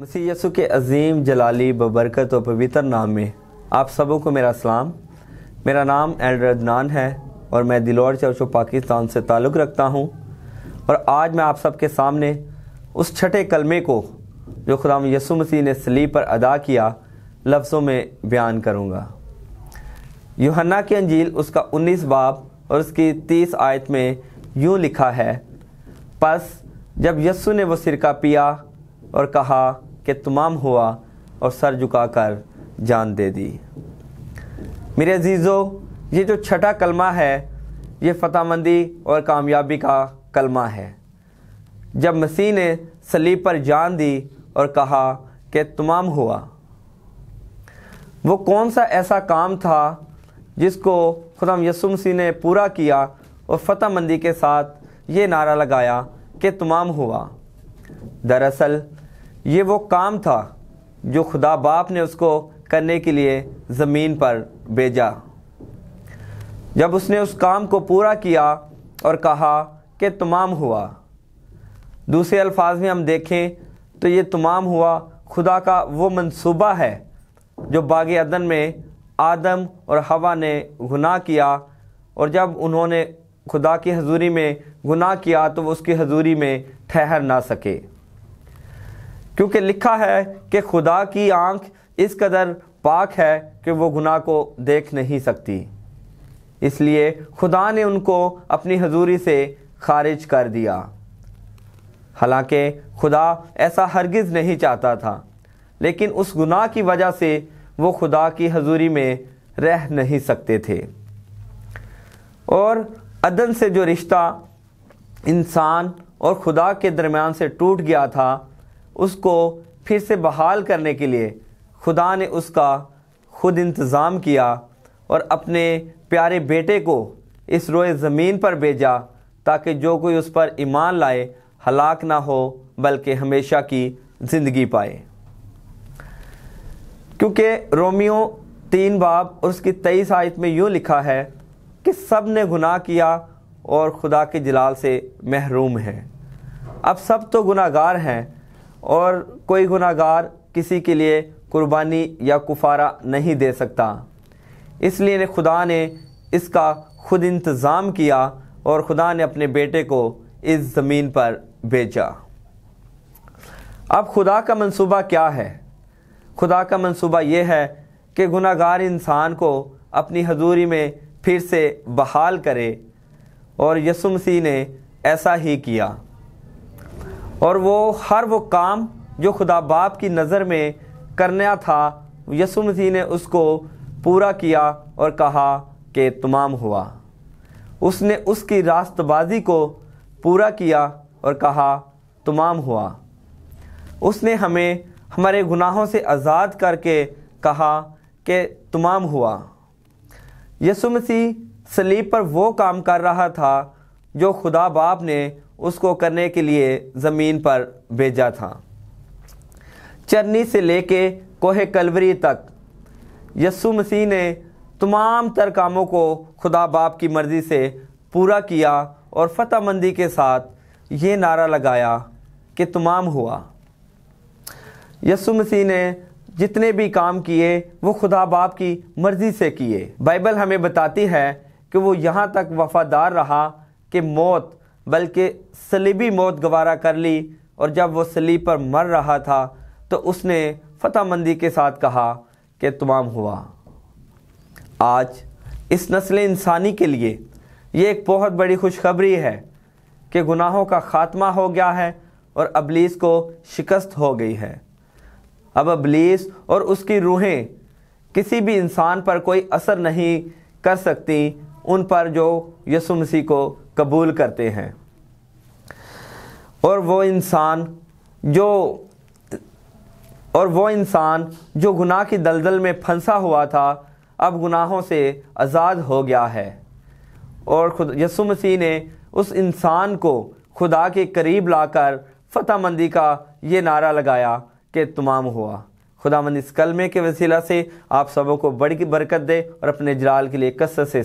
मसीह यसु के अजीम जलाली बबरकत और पवित्र नाम में आप सबों को मेरा सलाम मेरा नाम एल रदनान है और मैं दिलौर चर्च पाकिस्तान से ताल्लुक़ रखता हूँ और आज मैं आप सबके सामने उस छठे कलमे को जो खुदा यसु मसीह ने सलीब पर अदा किया लफ्ज़ों में बयान करूँगा योहन्ना की अंजील उसका उन्नीस बाब और उसकी तीस आयत में यूँ लिखा है पस जब यस्सु ने वो सिरका पिया और कहा कि तमाम हुआ और सर झुकाकर जान दे दी मेरे अजीज़ो ये जो छठा कलमा है ये फतामंदी और कामयाबी का कलमा है जब मसीह ने सलीब पर जान दी और कहा कि तमाम हुआ वो कौन सा ऐसा काम था जिसको खुदाम यसु मसीह ने पूरा किया और फतेहमंदी के साथ ये नारा लगाया कि तमाम हुआ दरअसल ये वो काम था जो खुदा बाप ने उसको करने के लिए ज़मीन पर भेजा जब उसने उस काम को पूरा किया और कहा कि तमाम हुआ दूसरे अल्फाज में हम देखें तो ये तमाम हुआ खुदा का वो मंसूबा है जो बाग अदन में आदम और हवा ने गुनाह किया और जब उन्होंने खुदा की हजूरी में गुनाह किया तो वो उसकी हजूरी में ठहर ना सके क्योंकि लिखा है कि खुदा की आंख इस कदर पाक है कि वो गुनाह को देख नहीं सकती इसलिए खुदा ने उनको अपनी हजूरी से खारिज कर दिया हालांकि खुदा ऐसा हरगिज़ नहीं चाहता था लेकिन उस गुनाह की वजह से वो खुदा की हजूरी में रह नहीं सकते थे और अदन से जो रिश्ता इंसान और खुदा के दरमियान से टूट गया था उसको फिर से बहाल करने के लिए खुदा ने उसका खुद इंतज़ाम किया और अपने प्यारे बेटे को इस रोए ज़मीन पर भेजा ताकि जो कोई उस पर ईमान लाए हलाक ना हो बल्कि हमेशा की ज़िंदगी पाए क्योंकि रोमियो तीन बाब और उसकी तेईस आयत में यूँ लिखा है कि सब ने गुनाह किया और खुदा के जलाल से महरूम है अब सब तो गुनागार हैं और कोई गुनागार किसी के लिए कुर्बानी या कुफारा नहीं दे सकता इसलिए खुदा ने इसका खुद इंतज़ाम किया और खुदा ने अपने बेटे को इस ज़मीन पर भेजा अब खुदा का मंसूबा क्या है खुदा का मंसूबा यह है कि गुनागार इंसान को अपनी हजूरी में फिर से बहाल करे और यसुमसी ने ऐसा ही किया और वो हर वो काम जो खुदा बाप की नज़र में करना था यसु मसीह ने उसको पूरा किया और कहा कि तमाम हुआ उसने उसकी रास्तबाजी को पूरा किया और कहा तमाम हुआ उसने हमें हमारे गुनाहों से आज़ाद करके कहा कि तमाम हुआ यसु मसीह सलीब पर वो काम कर रहा था जो खुदा बाप ने उसको करने के लिए ज़मीन पर भेजा था चरनी से लेके कोहे कलवरी तक यस्सु मसीह ने तमाम तर कामों को खुदा बाप की मर्ज़ी से पूरा किया और फतेह मंदी के साथ ये नारा लगाया कि तमाम हुआ यसु मसीह ने जितने भी काम किए वो खुदा बाप की मर्ज़ी से किए बाइबल हमें बताती है कि वो यहाँ तक वफादार रहा कि मौत बल्कि सलीबी मौत गवारा कर ली और जब वो सलीब पर मर रहा था तो उसने फतेहमंदी के साथ कहा कि तमाम हुआ आज इस नस्ल इंसानी के लिए ये एक बहुत बड़ी खुशखबरी है कि गुनाहों का खात्मा हो गया है और अबलीस को शिकस्त हो गई है अब अबलीस और उसकी रूहें किसी भी इंसान पर कोई असर नहीं कर सकती उन पर जो यसु मसीह को कबूल करते हैं और वो इंसान जो और वो इंसान जो गुनाह की दलदल में फंसा हुआ था अब गुनाहों से आज़ाद हो गया है और खुद यसु मसीह ने उस इंसान को खुदा के करीब लाकर फतह मंदी का ये नारा लगाया कि तमाम हुआ खुदा मंद इस कलमे के वसीला से आप सबों को बड़ी बरकत दे और अपने जलाल के लिए कसर से